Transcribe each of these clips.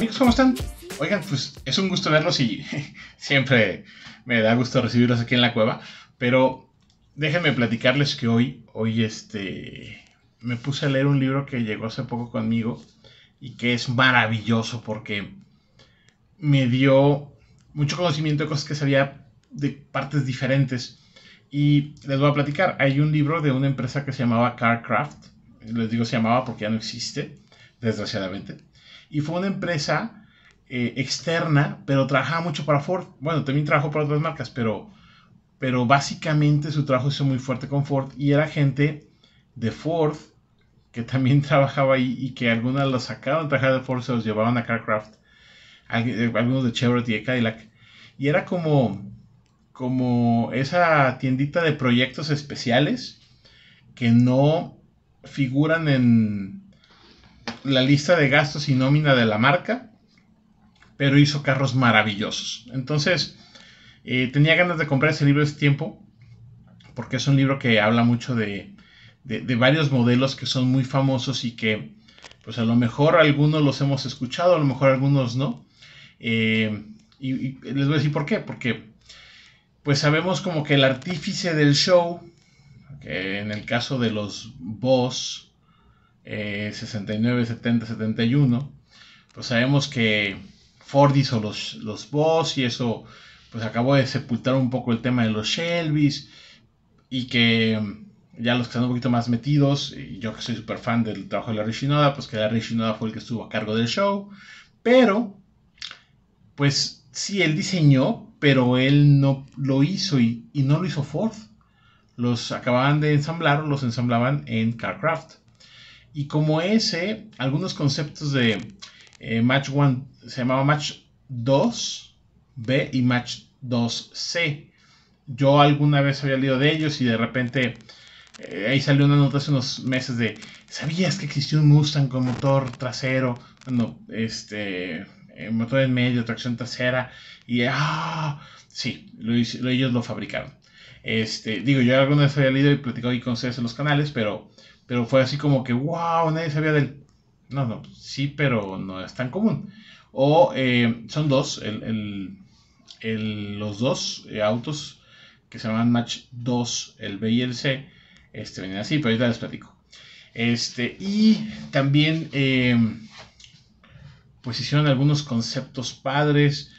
Amigos, ¿cómo están? Oigan, pues es un gusto verlos y siempre me da gusto recibirlos aquí en la cueva, pero déjenme platicarles que hoy, hoy este, me puse a leer un libro que llegó hace poco conmigo y que es maravilloso porque me dio mucho conocimiento de cosas que sabía de partes diferentes. Y les voy a platicar, hay un libro de una empresa que se llamaba Carcraft, les digo se llamaba porque ya no existe, desgraciadamente y fue una empresa eh, externa, pero trabajaba mucho para Ford. Bueno, también trabajó para otras marcas, pero, pero básicamente su trabajo hizo muy fuerte con Ford y era gente de Ford que también trabajaba ahí y que algunas las sacaban de trabajar de Ford, se los llevaban a Carcraft, eh, algunos de Chevrolet y de Cadillac. Y era como, como esa tiendita de proyectos especiales que no figuran en, la lista de gastos y nómina de la marca, pero hizo carros maravillosos. Entonces, eh, tenía ganas de comprar ese libro de tiempo, porque es un libro que habla mucho de, de, varios modelos que son muy famosos y que, pues a lo mejor algunos los hemos escuchado, a lo mejor algunos no. Eh, y, y les voy a decir por qué, porque pues sabemos como que el artífice del show, que en el caso de los Boss, 69, 70, 71, pues sabemos que Ford hizo los, los Boss y eso pues acabó de sepultar un poco el tema de los Shelby's y que mm, ya los que están un poquito más metidos, y yo que soy súper fan del trabajo de Larry Shinoda, pues que Larry Shinoda fue el que estuvo a cargo del show, pero pues sí, él diseñó, pero él no lo hizo y, y no lo hizo Ford. Los acababan de ensamblar, los ensamblaban en CarCraft. Y como ese, algunos conceptos de eh, Match 1 se llamaba Match 2B y Match 2C. Yo alguna vez había leído de ellos y de repente eh, ahí salió una nota hace unos meses de, ¿sabías que existió un Mustang con motor trasero? Bueno, este, eh, motor en medio, tracción trasera y ah, sí, ellos lo fabricaron. Este, digo, yo alguna vez había leído y platicado y con ustedes en los canales, pero pero fue así como que, wow, nadie sabía del... No, no, sí, pero no es tan común. O eh, son dos, los dos eh, autos que se llaman Match 2, el B y el C, este, venían así, pero ahorita les platico. Este, y también, eh, pues hicieron algunos conceptos padres,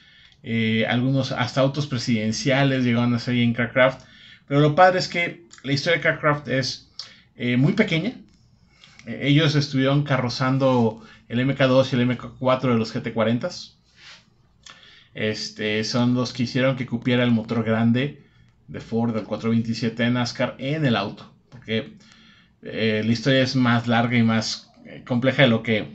algunos hasta autos presidenciales llegaron a ser en Craft Pero lo padre es que la historia de Craft es eh, muy pequeña. Eh, ellos estuvieron carrozando el MK2 y el MK4 de los GT40s. Este, son los que hicieron que cupiera el motor grande de Ford, el 427 de NASCAR, en el auto. Porque eh, la historia es más larga y más compleja de lo que,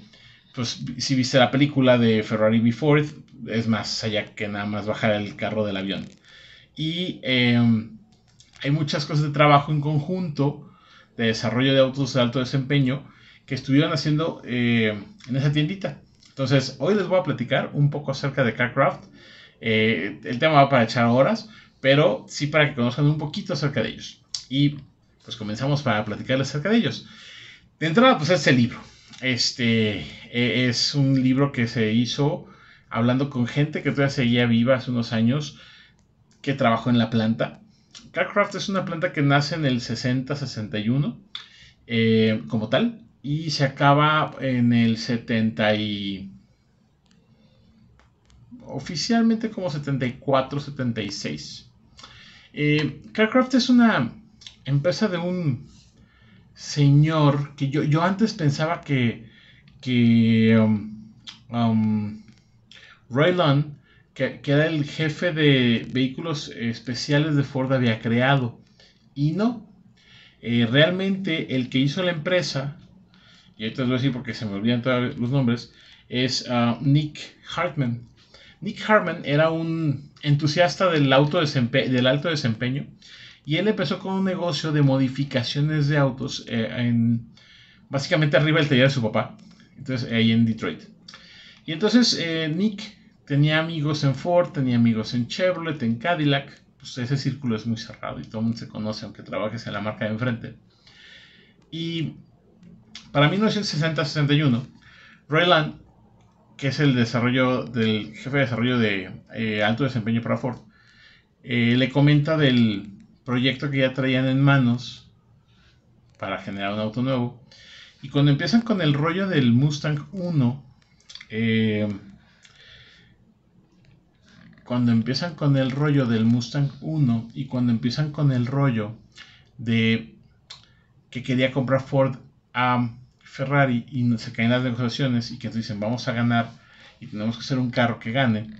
pues, si viste la película de Ferrari v Ford, es más allá que nada más bajar el carro del avión. Y em, hay muchas cosas de trabajo en conjunto de desarrollo de autos de alto desempeño que estuvieron haciendo eh, en esa tiendita. Entonces, hoy les voy a platicar un poco acerca de CarCraft. Eh, el tema va para echar horas, pero sí para que conozcan un poquito acerca de ellos. Y pues comenzamos para platicarles acerca de ellos. De entrada, pues es libro. Este e, es un libro que se hizo hablando con gente que todavía seguía viva hace unos años, que trabajó en la planta Carcraft es una planta que nace en el 60-61 eh, como tal y se acaba en el 70 y... oficialmente como 74-76. Eh, Carcraft es una empresa de un señor que yo, antes pensaba que, que um, um, que, era el jefe de vehículos especiales de Ford había creado. Y no. Eh, realmente el que hizo la empresa, y esto les voy a decir porque se me olvidan todos los nombres, es ah, Nick Hartman. Nick Hartman era un entusiasta del, auto del alto desempeño y él empezó con un negocio de modificaciones de autos eh, en, básicamente arriba del taller de su papá, entonces ahí en Detroit. Y entonces eh, Nick Tenía amigos en Ford, tenía amigos en Chevrolet, en Cadillac. Pues, ese círculo es muy cerrado y todo el mundo se conoce, aunque trabajes en la marca de enfrente. Y para 1960-61, Rayland, que es el desarrollo del jefe de desarrollo de eh, alto desempeño para Ford, eh, le comenta del proyecto que ya traían en manos para generar un auto nuevo. Y cuando empiezan con el rollo del Mustang 1, cuando empiezan con el rollo del Mustang 1 y cuando empiezan con el rollo de que quería comprar Ford a Ferrari y se caen las negociaciones y que dicen vamos a ganar y tenemos que hacer un carro que gane,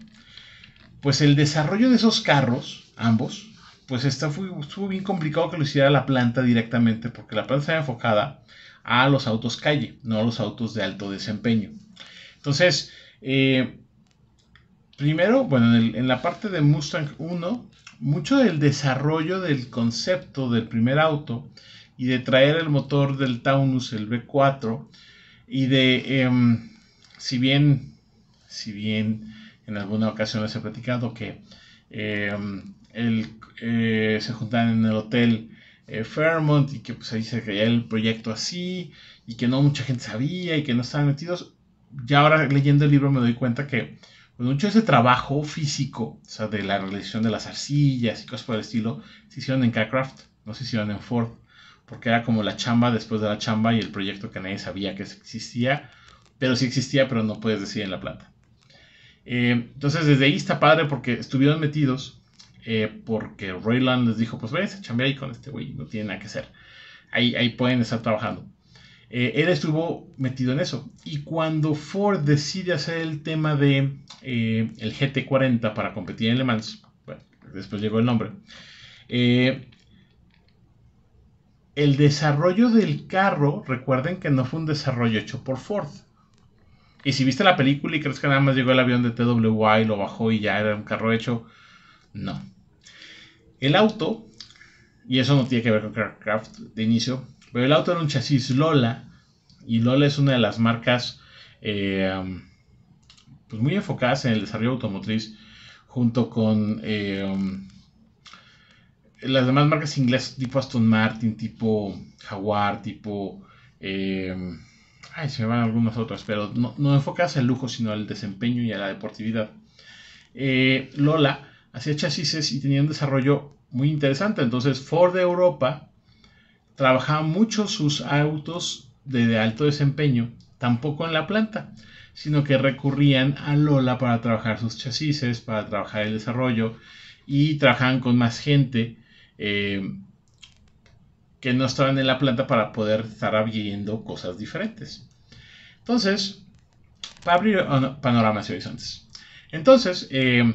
pues el desarrollo de esos carros, ambos, pues está, fue, estuvo bien complicado que lo hiciera la planta directamente porque la planta estaba enfocada a los autos calle, no a los autos de alto desempeño. Entonces, eh, primero, bueno, en, la parte de Mustang 1, mucho del desarrollo del concepto del primer auto y de traer el motor del Taunus, el V4, y de, em, si bien, si bien en alguna ocasión les he platicado que em, el, eh, se juntan en el hotel eh, Fairmont y que pues ahí se creía el proyecto así y que no mucha gente sabía y que no estaban metidos, ya ahora leyendo el libro me doy cuenta que mucho de ese trabajo físico, o sea, de la realización de las arcillas y cosas por el estilo, se hicieron en Carcraft, no se hicieron en Ford, porque era como la chamba después de la chamba y el proyecto que nadie sabía que existía, pero sí existía, pero no puedes decir en la planta. Eh, entonces, desde ahí está padre porque estuvieron metidos, eh, porque Rayland les dijo, pues ve a ahí con este güey, no tiene nada que hacer. Ahí, ahí pueden estar trabajando. Eh, él estuvo metido en eso. Y cuando Ford decide hacer el tema de eh, el GT40 para competir en Le Mans, bueno, después llegó el nombre, eh, el desarrollo del carro, recuerden que no fue un desarrollo hecho por Ford. Y si viste la película y crees que nada más llegó el avión de TWA lo bajó y ya era un carro hecho, no. El auto, y eso no tiene que ver con Craft de inicio, pero el auto era un chasis Lola. Y Lola es una de las marcas eh, um, pues muy enfocadas en el desarrollo automotriz junto con eh, um, las demás marcas inglesas tipo Aston Martin, tipo Jaguar, tipo... Eh, ay, se me van algunas otras, pero no, no enfocadas al lujo, sino al desempeño y a la deportividad. Lola hacía chasis y tenía un desarrollo muy interesante. Entonces Ford de Europa trabajaban mucho sus autos de alto desempeño, tampoco en la planta, sino que recurrían a Lola para trabajar sus chasis, para trabajar el desarrollo y trabajaban con más gente eh, que no estaban en la planta para poder estar abriendo cosas diferentes. Entonces, para abrir panoramas y horizontes. Entonces, eh,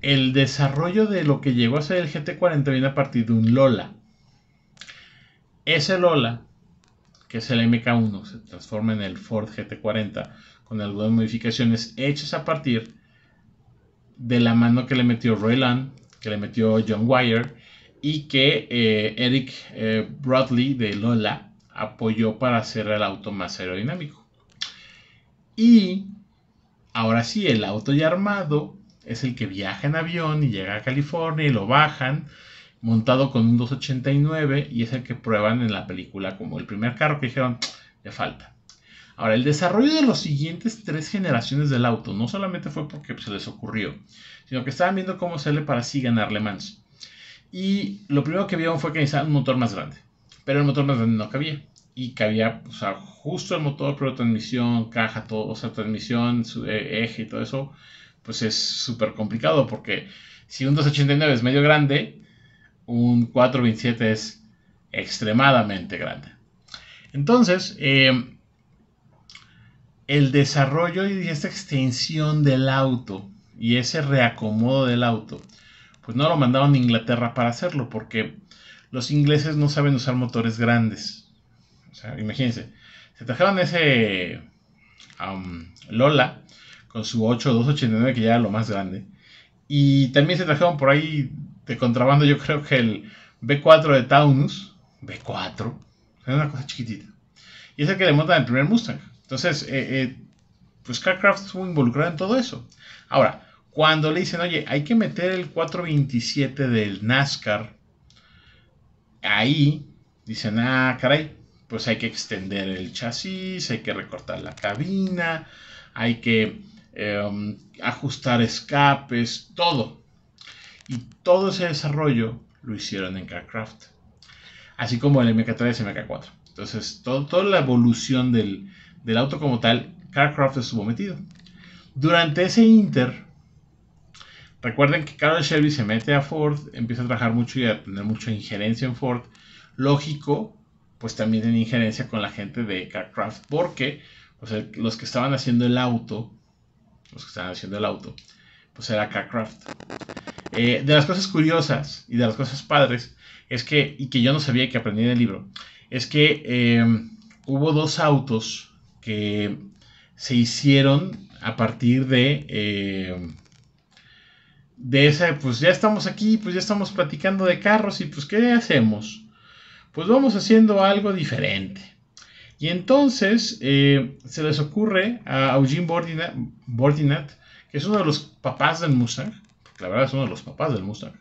el desarrollo de lo que llegó a ser el GT40 viene a partir de un Lola. Ese Lola, que es el MK1, se transforma en el Ford GT40 con algunas modificaciones hechas a partir de la mano que le metió Royland, que le metió John Wire y que eh, Eric Broadley eh, Bradley de Lola apoyó para hacer el auto más aerodinámico. Y ahora sí, el auto ya armado es el que viaja en avión y llega a California y lo bajan montado con un 289 y es el que prueban en la película como el primer carro que dijeron, le falta. Ahora, el desarrollo de los siguientes tres generaciones del auto no solamente fue porque pues, se les ocurrió, sino que estaban viendo cómo hacerle para así ganarle manos Y lo primero que vieron fue que necesitaban un motor más grande, pero el motor más grande no cabía. Y cabía, o sea, justo el motor, pero transmisión, caja, todo, o sea, transmisión, eh, eje y todo eso, pues es súper complicado porque si un 289 es medio grande, un 427 es extremadamente grande. Entonces, eh, el desarrollo y esta extensión del auto y ese reacomodo del auto, pues no lo mandaron a Inglaterra para hacerlo, porque los ingleses no saben usar motores grandes. O sea, imagínense, se trajeron ese um, Lola con su 8289, que ya era lo más grande, y también se trajeron por ahí de contrabando, yo creo que el B4 de Taunus, B4, es una cosa chiquitita, y es el que le montan el primer Mustang. Entonces, eh, eh, pues Carcraft fue involucrado en todo eso. Ahora, cuando le dicen, oye, hay que meter el 427 del NASCAR ahí, dicen, ah, caray, pues hay que extender el chasis, hay que recortar la cabina, hay que em, ajustar escapes, todo y todo ese desarrollo lo hicieron en CarCraft, así como el MK3 y el MK4. Entonces, toda la evolución del, auto como tal, CarCraft estuvo metido. Durante ese inter, recuerden que carlos Shelby se mete a Ford, empieza a trabajar mucho y a tener mucha injerencia en Ford. Lógico, pues también tiene injerencia con la gente de CarCraft, porque pues, los que estaban haciendo el auto, los que estaban haciendo el auto, pues era CarCraft. Eh, de las cosas curiosas y de las cosas padres es que, y que yo no sabía que aprendí en el libro, es que em, hubo dos autos que se hicieron a partir de, em, de esa, pues ya estamos aquí, pues ya estamos platicando de carros y pues ¿qué hacemos? Pues vamos haciendo algo diferente. Y entonces eh, se les ocurre a Eugene Bordinat, que es uno de los papás del Mustang, la verdad es uno de los papás del Mustang.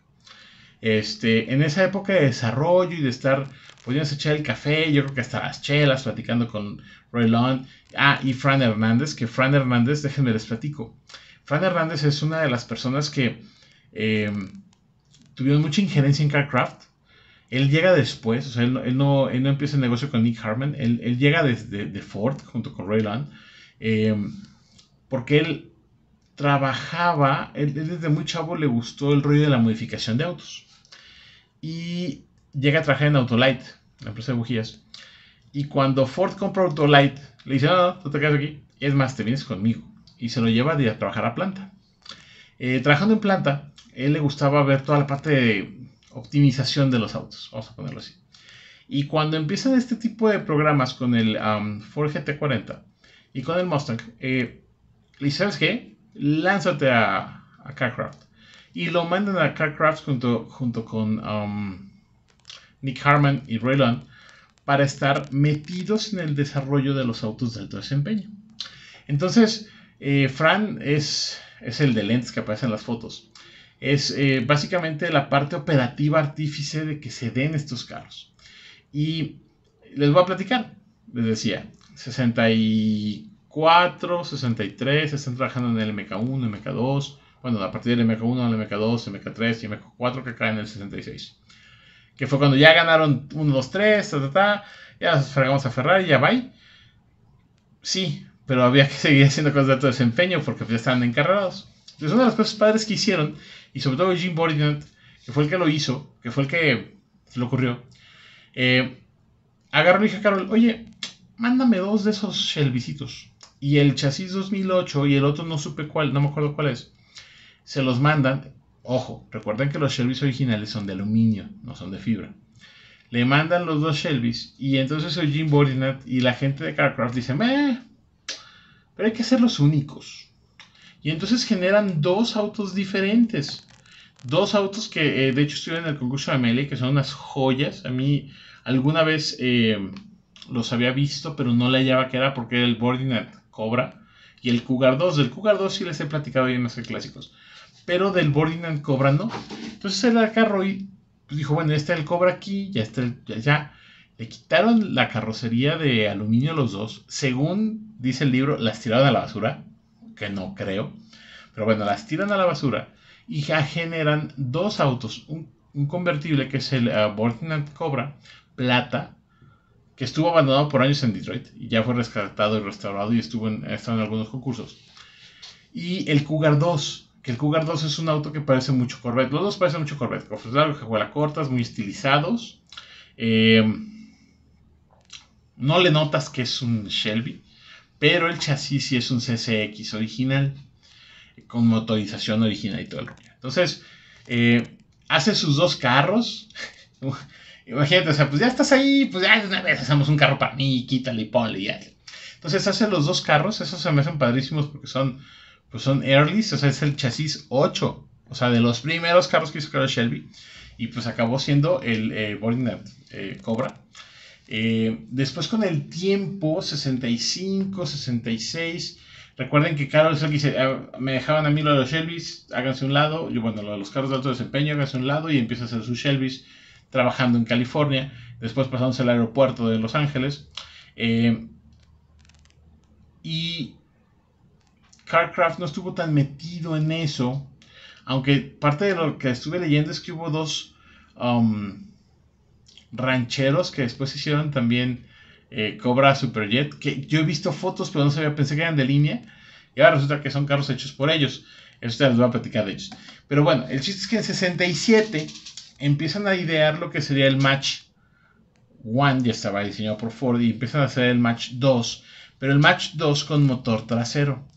Este, en esa época de desarrollo y de estar, se echar el café, yo creo que hasta las chelas, platicando con Roy Long, ah, y Fran Hernández, que Fran Hernández, déjenme les platico. Fran Hernández es una de las personas que eh, tuvieron mucha injerencia en CarCraft. Él llega después, o sea, él, no, no, empieza el negocio con Nick Harman, él, llega desde de, Ford junto con Roy Long, eh, porque él trabajaba, él, desde muy chavo le gustó el ruido de la modificación de autos. Y llega a trabajar en Autolite, la empresa de bujías. Y cuando Ford compra Autolite, le dice, no, no, te quedas aquí. Es más, te vienes conmigo. Y se lo lleva a trabajar a planta. Eh, trabajando en planta, él le gustaba ver toda la parte de optimización de los autos, vamos a ponerlo así. Y cuando empiezan este tipo de programas con el Ford GT40 y con el Mustang, eh, le dice, ¿sabes qué? lánzate a, Carcraft. Y lo mandan a Carcraft junto, junto con um, Nick Harman y Raylan para estar metidos en el desarrollo de los autos de alto desempeño. Entonces, eh, Fran es, es el de lentes que aparece en las fotos. Es eh, básicamente la parte operativa artífice de que se den estos carros. Y les voy a platicar, les decía, 64 4, 63, están trabajando en el MK1, MK2, bueno, a partir del MK1, el MK2, MK3 y MK4 que caen en el 66. Que fue cuando ya ganaron 1, 2, 3, ta, ta, ta, ya fregamos a Ferrari, ya va Sí, pero había que seguir haciendo cosas de alto desempeño porque pues, ya estaban encargados. Entonces, una de las cosas padres que hicieron, y sobre todo Jim Bordinant, que fue el que lo hizo, que fue el que se le ocurrió, eh, agarró y dije a Carol, oye, mándame dos de esos Shelbycitos y el chasis 2008 y el otro no supe cuál, no me acuerdo cuál es, se los mandan. Ojo, recuerden que los Shelby's originales son de aluminio, no son de fibra. Le mandan los dos Shelby's y entonces el Jim y la gente de Carcraft dicen, eh, pero hay que ser los únicos. Y entonces generan dos autos diferentes. Dos autos que eh, de hecho estuvieron en el concurso de Melee, que son unas joyas. A mí alguna vez eh, los había visto, pero no le hallaba que era porque era el Bordinat Cobra y el Cougar 2. Del Cougar 2 sí les he platicado bien en los clásicos, pero del Boarding Cobra no. Entonces el carro y dijo, bueno, este el Cobra aquí, ya está ya, Le quitaron la carrocería de aluminio a los dos. Según dice el libro, las tiraron a la basura, que no creo. Pero bueno, las tiran a la basura y ya generan dos autos. Un, convertible que es el uh, Cobra, plata, que estuvo abandonado por años en Detroit y ya fue rescatado y restaurado y estuvo en, en algunos concursos. Y el Cougar 2, que el Cougar 2 es un auto que parece mucho Corvette. Los dos parecen mucho Corvette, cofres pues, largos, cortas, muy estilizados. Eh, no le notas que es un Shelby, pero el chasis sí es un CCX original, con motorización original y todo el rollo. Entonces, eh, hace sus dos carros. Imagínate, o sea, pues ya estás ahí, pues ya una vez hacemos un carro para mí, quítale y ponle Entonces hace los dos carros, esos se me hacen padrísimos porque son, pues son Earlys, o sea, es el chasis 8, o sea, de los primeros carros que hizo Carlos Shelby, y pues acabó siendo el eh, eh Cobra. Eh, después con el tiempo, 65, 66, recuerden que Carlos dice, ah, me dejaban a mí lo de los Shelby, háganse un lado, yo bueno, los carros de alto desempeño, háganse un lado y empieza a hacer sus Shelbys trabajando en California, después pasándose al aeropuerto de Los Ángeles. Eh, y Carcraft no estuvo tan metido en eso, aunque parte de lo que estuve leyendo es que hubo dos um, rancheros que después hicieron también eh, Cobra Superjet, que yo he visto fotos, pero no sabía, pensé que eran de línea, y ahora resulta que son carros hechos por ellos. Eso ya les voy a platicar de ellos. Pero bueno, el chiste es que en 67 empiezan a idear lo que sería el match 1, ya estaba diseñado por Ford, y empiezan a hacer el match 2, pero el match 2 con motor trasero.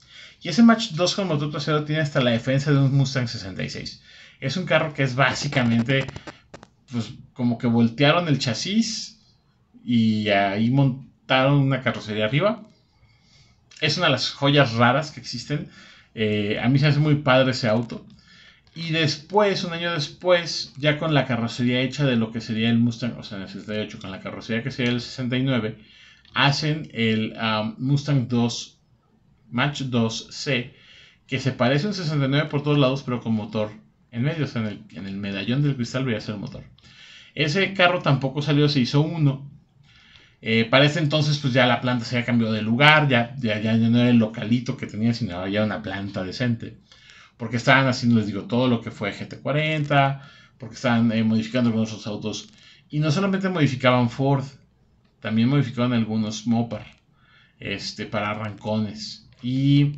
Y ese match 2 con motor trasero tiene hasta la defensa de un Mustang 66. Es un carro que es básicamente, pues como que voltearon el chasis y ahí montaron una carrocería arriba. Es una de las joyas raras que existen. Eh, a mí se hace muy padre ese auto. Y después, un año después, ya con la carrocería hecha de lo que sería el Mustang, o sea, en el 68, con la carrocería que sería el 69, hacen el um, Mustang 2, Match 2C, que se parece un 69 por todos lados, pero con motor en medio, o sea, en el, medallón del cristal voy a hacer el motor. Ese carro tampoco salió, se hizo uno. Eh, para entonces, pues ya la planta se había cambiado de lugar, ya, ya, no era el localito que tenía, sino ya una planta decente porque estaban haciendo, les digo, todo lo que fue GT40, porque estaban eh, modificando algunos autos. Y no solamente modificaban Ford, también modificaban algunos Mopar este, para arrancones y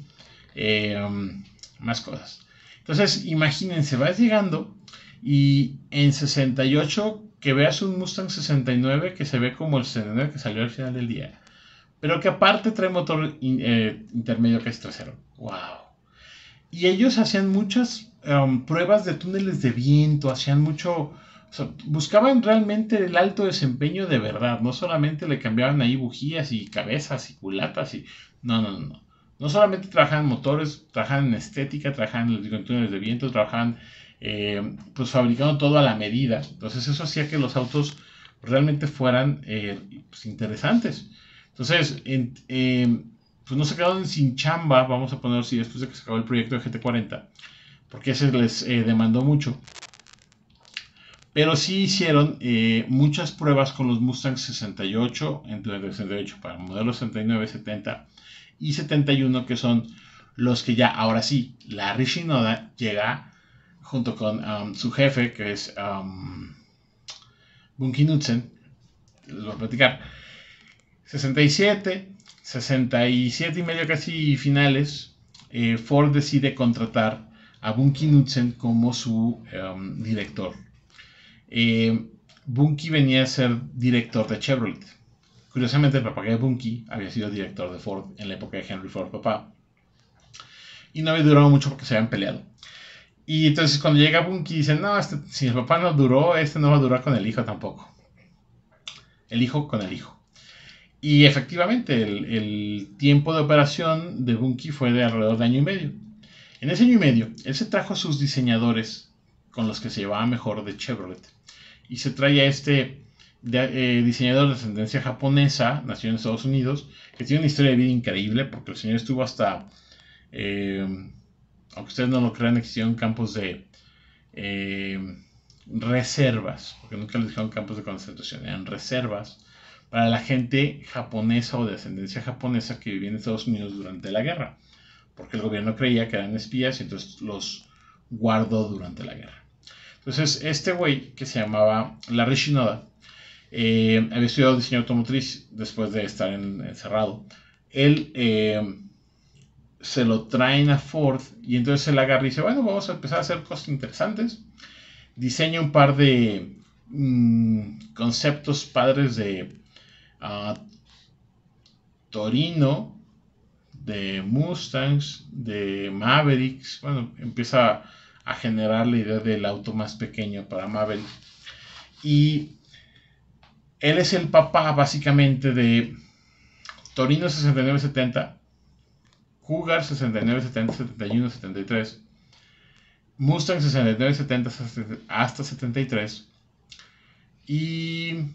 em, más cosas. Entonces, imagínense, vas llegando y en 68 que veas un Mustang 69 que se ve como el 69 que salió al final del día, pero que aparte trae motor eh, intermedio que es trasero. ¡Wow! Y ellos hacían muchas um, pruebas de túneles de viento, hacían mucho... buscaban realmente el alto desempeño de verdad, no solamente le cambiaban ahí bujías y cabezas y culatas y... No, no, no. No solamente trabajaban motores, trabajaban en estética, trabajaban en túneles de viento, trabajaban eh, pues fabricando todo a la medida. Entonces eso hacía que los autos realmente fueran eh, pues, interesantes. Entonces, en, em, pues no se quedaron sin chamba, vamos a poner si después de que se acabó el proyecto de GT40, porque ese les eh, demandó mucho. Pero sí hicieron eh, muchas pruebas con los Mustang 68, entre 68 para el modelo 69, 70 y 71, que son los que ya, ahora sí, la Rishinoda llega junto con um, su jefe, que es um, Bunky les voy a platicar. 67, 67 y medio casi finales, eh, Ford decide contratar a Bunky Knudsen como su em, director. Eh, Bunky venía a ser director de Chevrolet. Curiosamente, el papá de Bunky había sido director de Ford en la época de Henry Ford, papá. Y no había durado mucho porque se habían peleado. Y entonces cuando llega Bunky dicen, no, este, si el papá no duró, este no va a durar con el hijo tampoco. El hijo con el hijo. Y efectivamente, el, tiempo de operación de Bunky fue de alrededor de año y medio. En ese año y medio, él se trajo a sus diseñadores con los que se llevaba mejor de Chevrolet. Y se trae a este eh, diseñador de ascendencia japonesa, nació en Estados Unidos, que tiene una historia de vida increíble, porque el señor estuvo hasta, eh, aunque ustedes no lo crean, existieron campos de eh, reservas, porque nunca les dijeron campos de concentración, eran reservas para la gente japonesa o de ascendencia japonesa que vivía en Estados Unidos durante la guerra, porque el gobierno creía que eran espías y entonces los guardó durante la guerra. Entonces, este güey que se llamaba Larry Shinoda, eh, había estudiado diseño automotriz después de estar encerrado. Él eh, se lo traen a Ford y entonces él agarra y dice, bueno, vamos a empezar a hacer cosas interesantes. Diseña un par de mm, conceptos padres de Torino, de Mustangs, de Mavericks. Bueno, empieza a generar la idea del auto más pequeño para Maverick. Y él es el papá básicamente de Torino 69-70 Cougar 69-70 71, 73, Mustang 69-70 hasta 73 y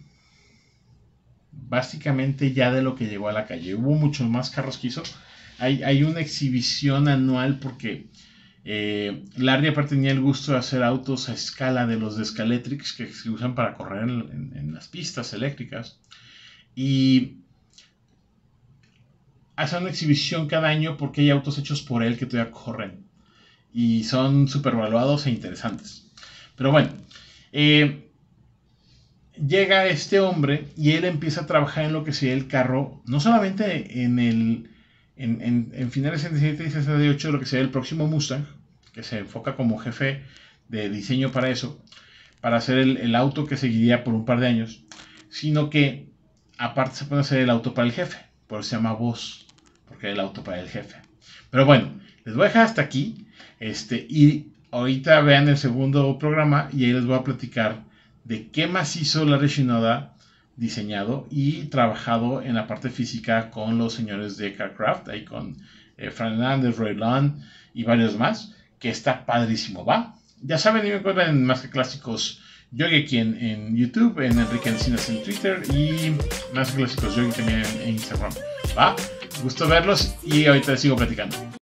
básicamente ya de lo que llegó a la calle. Hubo muchos más carros que hizo. Hay, una exhibición anual porque eh, Larry aparte tenía el gusto de hacer autos a escala de los de Scaletrix que se usan para correr en, las pistas eléctricas. Y hace una exhibición cada año porque hay autos hechos por él que todavía corren. Y son supervaluados e interesantes. Pero bueno, eh, llega este hombre y él empieza a trabajar en lo que sería el carro, no solamente en el en, finales de 67 y 68, lo que sería el próximo Mustang, que se enfoca como jefe de diseño para eso, para hacer el, auto que seguiría por un par de años, sino que aparte se puede hacer el auto para el jefe, por eso se llama Voz, porque es el auto para el jefe. Pero bueno, les voy a dejar hasta aquí, este, y ahorita vean el segundo programa y ahí les voy a platicar de qué macizo la Shinoda diseñado y trabajado en la parte física con los señores de Carcraft, ahí con eh, Fernández, Roy y varios más, que está padrísimo, ¿va? Ya saben, y me encuentran en Más que Clásicos Yogi aquí en, YouTube, en Enrique Encinas en Twitter y Más que Clásicos Yogi también en, en Instagram, ¿va? Gusto verlos y ahorita les sigo platicando.